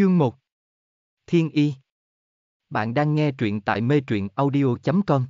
Chương 1 Thiên Y Bạn đang nghe truyện tại mê truyện audio.com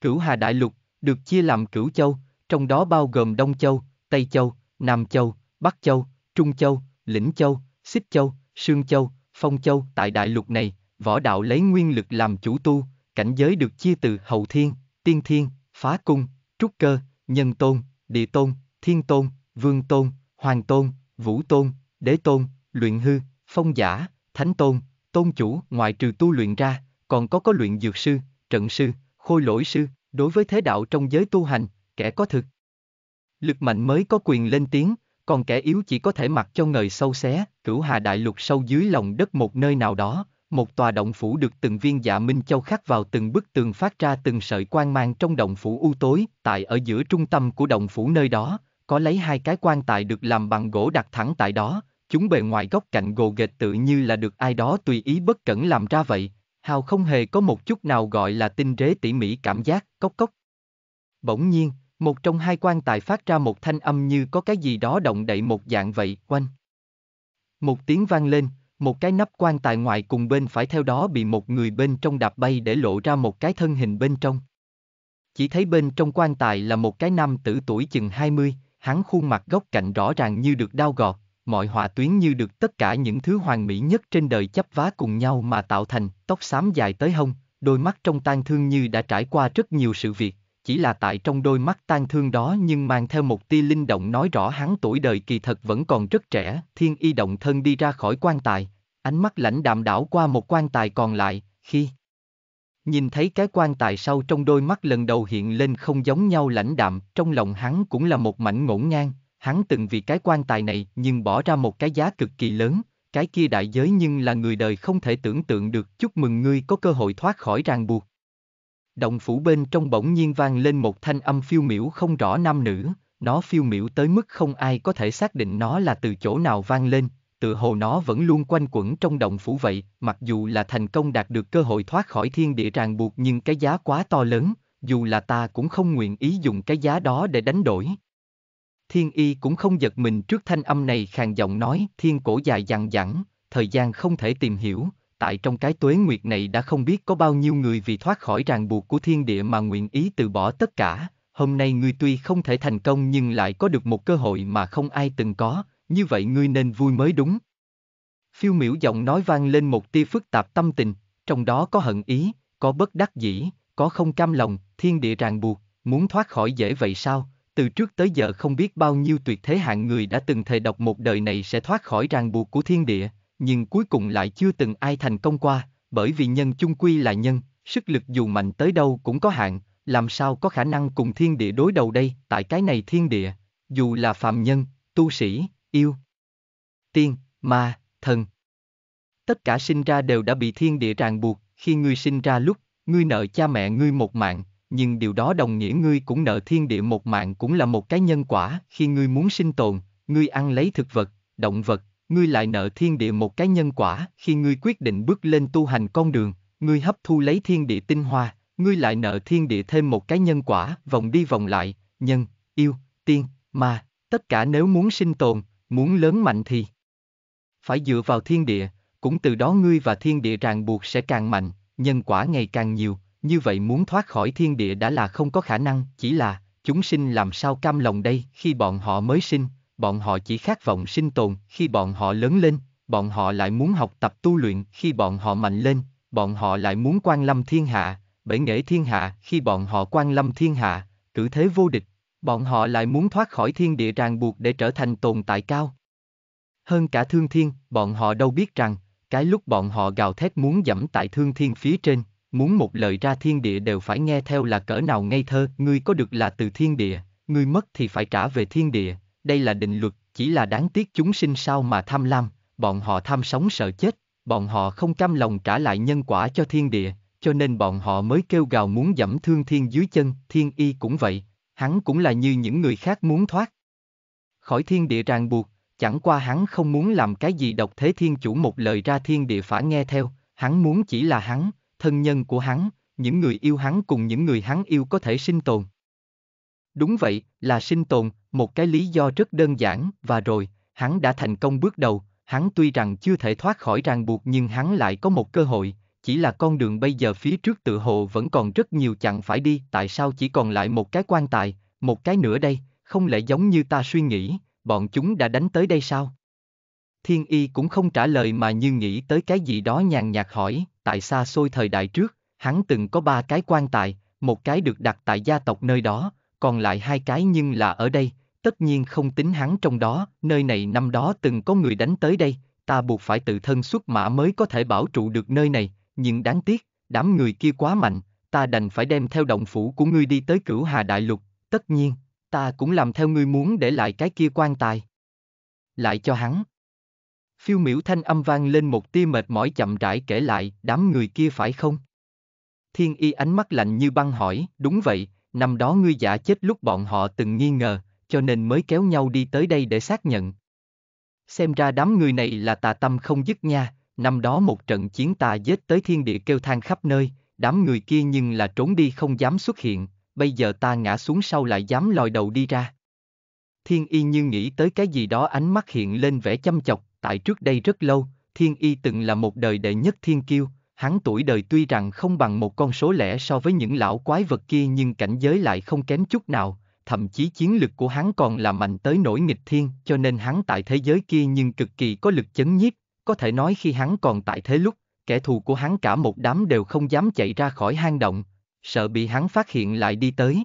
Cửu Hà Đại Lục, được chia làm cửu châu, trong đó bao gồm Đông Châu, Tây Châu, Nam Châu, Bắc Châu, Trung Châu, Lĩnh Châu, Xích Châu, Sương Châu, Phong Châu. Tại đại lục này, võ đạo lấy nguyên lực làm chủ tu, cảnh giới được chia từ Hậu Thiên, Tiên Thiên, Phá Cung, Trúc Cơ, Nhân Tôn, Địa Tôn, Thiên Tôn, Vương Tôn, Hoàng Tôn, Vũ Tôn, Đế Tôn, Luyện Hư, phong giả, thánh tôn, tôn chủ, ngoại trừ tu luyện ra, còn có có luyện dược sư, trận sư, khôi lỗi sư, đối với thế đạo trong giới tu hành, kẻ có thực. Lực mạnh mới có quyền lên tiếng, còn kẻ yếu chỉ có thể mặc cho ngời sâu xé, cửu hà đại lục sâu dưới lòng đất một nơi nào đó, một tòa động phủ được từng viên dạ minh châu khắc vào từng bức tường phát ra từng sợi quan mang trong động phủ u tối, tại ở giữa trung tâm của động phủ nơi đó, có lấy hai cái quan tài được làm bằng gỗ đặt thẳng tại đó, chúng bề ngoài góc cạnh gồ ghề tự như là được ai đó tùy ý bất cẩn làm ra vậy, Hào không hề có một chút nào gọi là tinh rế tỉ mỉ cảm giác, cốc cốc. Bỗng nhiên, một trong hai quan tài phát ra một thanh âm như có cái gì đó động đậy một dạng vậy, quanh. Một tiếng vang lên, một cái nắp quan tài ngoài cùng bên phải theo đó bị một người bên trong đạp bay để lộ ra một cái thân hình bên trong. Chỉ thấy bên trong quan tài là một cái nam tử tuổi chừng 20, hắn khuôn mặt góc cạnh rõ ràng như được đau gọt, mọi họa tuyến như được tất cả những thứ hoàn mỹ nhất trên đời chấp vá cùng nhau mà tạo thành, tóc xám dài tới hông, đôi mắt trong tan thương như đã trải qua rất nhiều sự việc, chỉ là tại trong đôi mắt tan thương đó nhưng mang theo một tia linh động nói rõ hắn tuổi đời kỳ thật vẫn còn rất trẻ, thiên y động thân đi ra khỏi quan tài, ánh mắt lãnh đạm đảo qua một quan tài còn lại, khi nhìn thấy cái quan tài sau trong đôi mắt lần đầu hiện lên không giống nhau lãnh đạm, trong lòng hắn cũng là một mảnh ngổn ngang, hắn từng vì cái quan tài này nhưng bỏ ra một cái giá cực kỳ lớn, cái kia đại giới nhưng là người đời không thể tưởng tượng được chúc mừng ngươi có cơ hội thoát khỏi ràng buộc. Động phủ bên trong bỗng nhiên vang lên một thanh âm phiêu miễu không rõ nam nữ, nó phiêu miễu tới mức không ai có thể xác định nó là từ chỗ nào vang lên, tự hồ nó vẫn luôn quanh quẩn trong động phủ vậy, mặc dù là thành công đạt được cơ hội thoát khỏi thiên địa ràng buộc nhưng cái giá quá to lớn, dù là ta cũng không nguyện ý dùng cái giá đó để đánh đổi. Thiên y cũng không giật mình trước thanh âm này khàn giọng nói, thiên cổ dài dằng dẳng, thời gian không thể tìm hiểu, tại trong cái tuế nguyệt này đã không biết có bao nhiêu người vì thoát khỏi ràng buộc của thiên địa mà nguyện ý từ bỏ tất cả, hôm nay ngươi tuy không thể thành công nhưng lại có được một cơ hội mà không ai từng có, như vậy ngươi nên vui mới đúng. Phiêu miểu giọng nói vang lên một tia phức tạp tâm tình, trong đó có hận ý, có bất đắc dĩ, có không cam lòng, thiên địa ràng buộc, muốn thoát khỏi dễ vậy sao, từ trước tới giờ không biết bao nhiêu tuyệt thế hạng người đã từng thề độc một đời này sẽ thoát khỏi ràng buộc của thiên địa, nhưng cuối cùng lại chưa từng ai thành công qua, bởi vì nhân chung quy là nhân, sức lực dù mạnh tới đâu cũng có hạn, làm sao có khả năng cùng thiên địa đối đầu đây, tại cái này thiên địa, dù là phạm nhân, tu sĩ, yêu, tiên, ma, thần. Tất cả sinh ra đều đã bị thiên địa ràng buộc, khi ngươi sinh ra lúc, ngươi nợ cha mẹ ngươi một mạng, nhưng điều đó đồng nghĩa ngươi cũng nợ thiên địa một mạng cũng là một cái nhân quả, khi ngươi muốn sinh tồn, ngươi ăn lấy thực vật, động vật, ngươi lại nợ thiên địa một cái nhân quả, khi ngươi quyết định bước lên tu hành con đường, ngươi hấp thu lấy thiên địa tinh hoa, ngươi lại nợ thiên địa thêm một cái nhân quả, vòng đi vòng lại, nhân, yêu, tiên, ma, tất cả nếu muốn sinh tồn, muốn lớn mạnh thì phải dựa vào thiên địa, cũng từ đó ngươi và thiên địa ràng buộc sẽ càng mạnh, nhân quả ngày càng nhiều, như vậy muốn thoát khỏi thiên địa đã là không có khả năng, chỉ là, chúng sinh làm sao cam lòng đây, khi bọn họ mới sinh, bọn họ chỉ khát vọng sinh tồn, khi bọn họ lớn lên, bọn họ lại muốn học tập tu luyện, khi bọn họ mạnh lên, bọn họ lại muốn quan lâm thiên hạ, bể nghệ thiên hạ, khi bọn họ quan lâm thiên hạ, cử thế vô địch, bọn họ lại muốn thoát khỏi thiên địa ràng buộc để trở thành tồn tại cao. Hơn cả thương thiên, bọn họ đâu biết rằng, cái lúc bọn họ gào thét muốn dẫm tại thương thiên phía trên, muốn một lời ra thiên địa đều phải nghe theo là cỡ nào ngây thơ, ngươi có được là từ thiên địa, ngươi mất thì phải trả về thiên địa, đây là định luật, chỉ là đáng tiếc chúng sinh sao mà tham lam, bọn họ tham sống sợ chết, bọn họ không cam lòng trả lại nhân quả cho thiên địa, cho nên bọn họ mới kêu gào muốn dẫm thương thiên dưới chân, thiên y cũng vậy, hắn cũng là như những người khác muốn thoát khỏi thiên địa ràng buộc, chẳng qua hắn không muốn làm cái gì độc thế thiên chủ một lời ra thiên địa phải nghe theo, hắn muốn chỉ là hắn, thân nhân của hắn, những người yêu hắn cùng những người hắn yêu có thể sinh tồn. Đúng vậy, là sinh tồn, một cái lý do rất đơn giản, và rồi, hắn đã thành công bước đầu, hắn tuy rằng chưa thể thoát khỏi ràng buộc nhưng hắn lại có một cơ hội, chỉ là con đường bây giờ phía trước tự hồ vẫn còn rất nhiều chặng phải đi, tại sao chỉ còn lại một cái quan tài, một cái nữa đây, không lẽ giống như ta suy nghĩ, bọn chúng đã đánh tới đây sao? Thiên y cũng không trả lời mà như nghĩ tới cái gì đó nhàn nhạt hỏi, tại xa xôi thời đại trước, hắn từng có ba cái quan tài, một cái được đặt tại gia tộc nơi đó, còn lại hai cái nhưng là ở đây, tất nhiên không tính hắn trong đó, nơi này năm đó từng có người đánh tới đây, ta buộc phải tự thân xuất mã mới có thể bảo trụ được nơi này, nhưng đáng tiếc, đám người kia quá mạnh, ta đành phải đem theo động phủ của ngươi đi tới cửu hà đại lục, tất nhiên, ta cũng làm theo ngươi muốn để lại cái kia quan tài. Lại cho hắn, phiêu miểu thanh âm vang lên một tia mệt mỏi chậm rãi kể lại, đám người kia phải không? Thiên y ánh mắt lạnh như băng hỏi, đúng vậy, năm đó ngươi giả chết lúc bọn họ từng nghi ngờ, cho nên mới kéo nhau đi tới đây để xác nhận. Xem ra đám người này là tà tâm không dứt nha, năm đó một trận chiến tà giết tới thiên địa kêu than khắp nơi, đám người kia nhưng là trốn đi không dám xuất hiện, bây giờ ta ngã xuống sau lại dám lòi đầu đi ra. Thiên y như nghĩ tới cái gì đó ánh mắt hiện lên vẻ chăm chọc, tại trước đây rất lâu, Thiên Y từng là một đời đệ nhất thiên kiêu, hắn tuổi đời tuy rằng không bằng một con số lẻ so với những lão quái vật kia nhưng cảnh giới lại không kém chút nào, thậm chí chiến lực của hắn còn là mạnh tới nỗi nghịch thiên, cho nên hắn tại thế giới kia nhưng cực kỳ có lực chấn nhiếp, có thể nói khi hắn còn tại thế lúc, kẻ thù của hắn cả một đám đều không dám chạy ra khỏi hang động, sợ bị hắn phát hiện lại đi tới.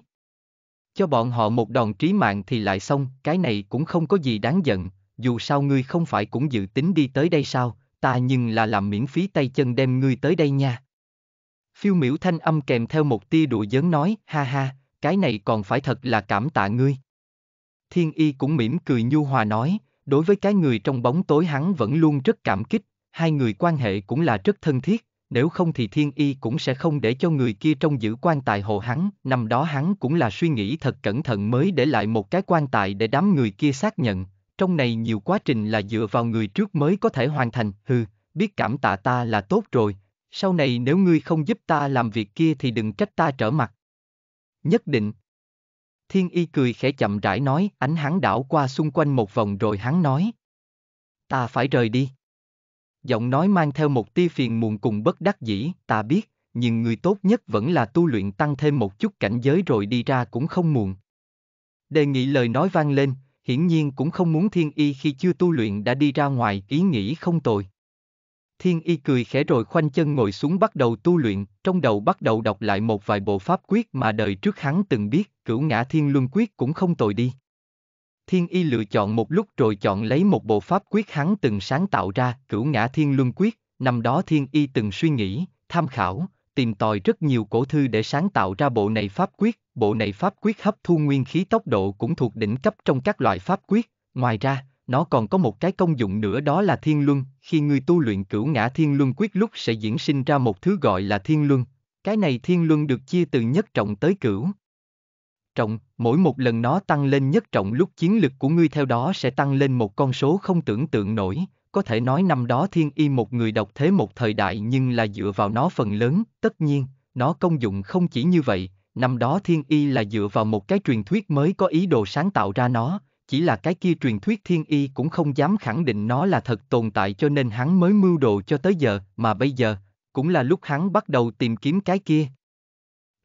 Cho bọn họ một đòn trí mạng thì lại xong, cái này cũng không có gì đáng giận, dù sao ngươi không phải cũng dự tính đi tới đây sao, ta nhưng là làm miễn phí tay chân đem ngươi tới đây nha. Phiêu miểu thanh âm kèm theo một tia đùa giớn nói, ha ha, cái này còn phải thật là cảm tạ ngươi. Thiên y cũng mỉm cười nhu hòa nói, đối với cái người trong bóng tối hắn vẫn luôn rất cảm kích, hai người quan hệ cũng là rất thân thiết, nếu không thì thiên y cũng sẽ không để cho người kia trong giữ quan tài hộ hắn, năm đó hắn cũng là suy nghĩ thật cẩn thận mới để lại một cái quan tài để đám người kia xác nhận, trong này nhiều quá trình là dựa vào người trước mới có thể hoàn thành, hừ, biết cảm tạ ta là tốt rồi, sau này nếu ngươi không giúp ta làm việc kia thì đừng trách ta trở mặt. Nhất định. Thiên y cười khẽ chậm rãi nói, ánh hắn đảo qua xung quanh một vòng rồi hắn nói. Ta phải rời đi. Giọng nói mang theo một tia phiền muộn cùng bất đắc dĩ, ta biết, nhưng người tốt nhất vẫn là tu luyện tăng thêm một chút cảnh giới rồi đi ra cũng không muộn. Đề nghị lời nói vang lên, hiển nhiên cũng không muốn thiên y khi chưa tu luyện đã đi ra ngoài ý nghĩ không tồi. Thiên y cười khẽ rồi khoanh chân ngồi xuống bắt đầu tu luyện, trong đầu bắt đầu đọc lại một vài bộ pháp quyết mà đời trước hắn từng biết, cửu ngã thiên luân quyết cũng không tồi đi. Thiên y lựa chọn một lúc rồi chọn lấy một bộ pháp quyết hắn từng sáng tạo ra, cửu ngã thiên luân quyết, năm đó thiên y từng suy nghĩ, tham khảo, tìm tòi rất nhiều cổ thư để sáng tạo ra bộ này pháp quyết, bộ này pháp quyết hấp thu nguyên khí tốc độ cũng thuộc đỉnh cấp trong các loại pháp quyết, ngoài ra, nó còn có một cái công dụng nữa đó là thiên luân, khi người tu luyện cửu ngã thiên luân quyết lúc sẽ diễn sinh ra một thứ gọi là thiên luân, cái này thiên luân được chia từ nhất trọng tới cửu. Trọng, mỗi một lần nó tăng lên nhất trọng lúc chiến lực của ngươi theo đó sẽ tăng lên một con số không tưởng tượng nổi, có thể nói năm đó thiên y một người độc thế một thời đại nhưng là dựa vào nó phần lớn, tất nhiên, nó công dụng không chỉ như vậy, năm đó thiên y là dựa vào một cái truyền thuyết mới có ý đồ sáng tạo ra nó, chỉ là cái kia truyền thuyết thiên y cũng không dám khẳng định nó là thật tồn tại cho nên hắn mới mưu đồ cho tới giờ, mà bây giờ, cũng là lúc hắn bắt đầu tìm kiếm cái kia.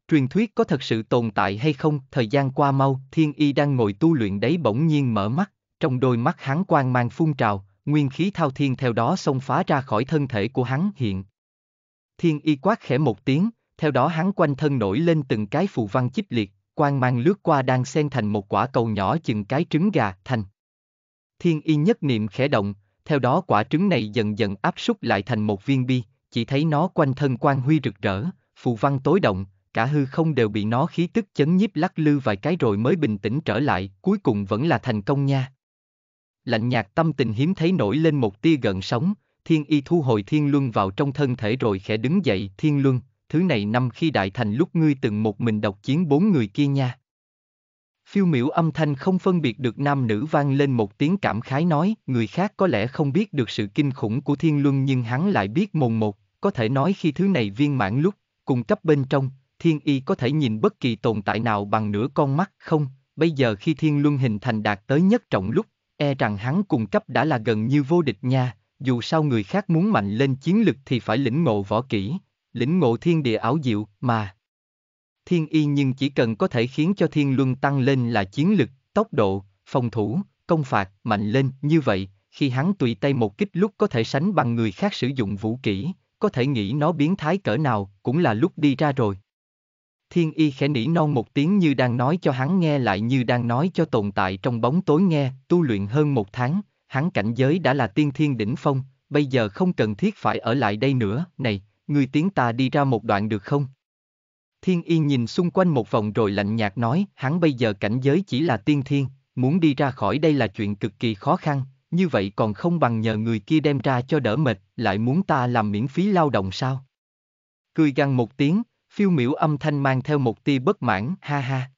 Truyền thuyết có thật sự tồn tại hay không, thời gian qua mau, thiên y đang ngồi tu luyện đấy bỗng nhiên mở mắt, trong đôi mắt hắn quang mang phun trào, nguyên khí thao thiên theo đó xông phá ra khỏi thân thể của hắn hiện. Thiên y quát khẽ một tiếng, theo đó hắn quanh thân nổi lên từng cái phù văn chích liệt, quang mang lướt qua đang xen thành một quả cầu nhỏ chừng cái trứng gà thành. Thiên y nhất niệm khẽ động, theo đó quả trứng này dần dần áp súc lại thành một viên bi, chỉ thấy nó quanh thân quang huy rực rỡ, phù văn tối động, cả hư không đều bị nó khí tức chấn nhiếp lắc lư vài cái rồi mới bình tĩnh trở lại, cuối cùng vẫn là thành công nha lạnh nhạt tâm tình hiếm thấy nổi lên một tia gần sóng, thiên y thu hồi thiên luân vào trong thân thể rồi khẽ đứng dậy thiên luân, thứ này năm khi đại thành lúc ngươi từng một mình độc chiến bốn người kia nha. Phiêu miểu âm thanh không phân biệt được nam nữ vang lên một tiếng cảm khái nói, người khác có lẽ không biết được sự kinh khủng của thiên luân nhưng hắn lại biết mồn một, có thể nói khi thứ này viên mãn lúc, cùng cấp bên trong, thiên y có thể nhìn bất kỳ tồn tại nào bằng nửa con mắt không, bây giờ khi thiên luân hình thành đạt tới nhất trọng lúc e rằng hắn cùng cấp đã là gần như vô địch nha, dù sao người khác muốn mạnh lên chiến lực thì phải lĩnh ngộ võ kỹ, lĩnh ngộ thiên địa ảo diệu mà. Thiên y nhưng chỉ cần có thể khiến cho thiên luân tăng lên là chiến lực, tốc độ, phòng thủ, công phạt, mạnh lên, như vậy, khi hắn tùy tay một kích lúc có thể sánh bằng người khác sử dụng vũ kỹ, có thể nghĩ nó biến thái cỡ nào, cũng là lúc đi ra rồi. Thiên y khẽ nỉ non một tiếng như đang nói cho hắn nghe lại như đang nói cho tồn tại trong bóng tối nghe, tu luyện hơn một tháng, hắn cảnh giới đã là tiên thiên đỉnh phong, bây giờ không cần thiết phải ở lại đây nữa, này, người tiến ta đi ra một đoạn được không? Thiên y nhìn xung quanh một vòng rồi lạnh nhạt nói, hắn bây giờ cảnh giới chỉ là tiên thiên, muốn đi ra khỏi đây là chuyện cực kỳ khó khăn, như vậy còn không bằng nhờ người kia đem ra cho đỡ mệt, lại muốn ta làm miễn phí lao động sao? Cười gằn một tiếng, phiêu miểu âm thanh mang theo một tia bất mãn, ha ha.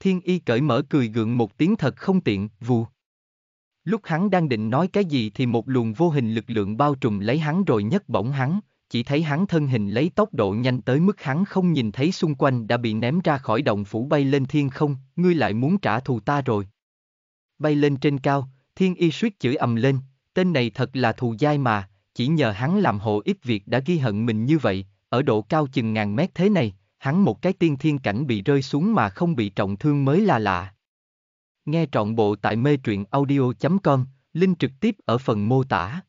Thiên y cởi mở cười gượng một tiếng thật không tiện, vù. Lúc hắn đang định nói cái gì thì một luồng vô hình lực lượng bao trùm lấy hắn rồi nhấc bổng hắn, chỉ thấy hắn thân hình lấy tốc độ nhanh tới mức hắn không nhìn thấy xung quanh đã bị ném ra khỏi động phủ bay lên thiên không, ngươi lại muốn trả thù ta rồi. Bay lên trên cao, thiên y suýt chửi ầm lên, tên này thật là thù dai mà, chỉ nhờ hắn làm hộ ít việc đã ghi hận mình như vậy, ở độ cao chừng ngàn mét thế này, hắn một cái tiên thiên cảnh bị rơi xuống mà không bị trọng thương mới là lạ. Nghe trọn bộ tại mê truyện audio.com, link trực tiếp ở phần mô tả.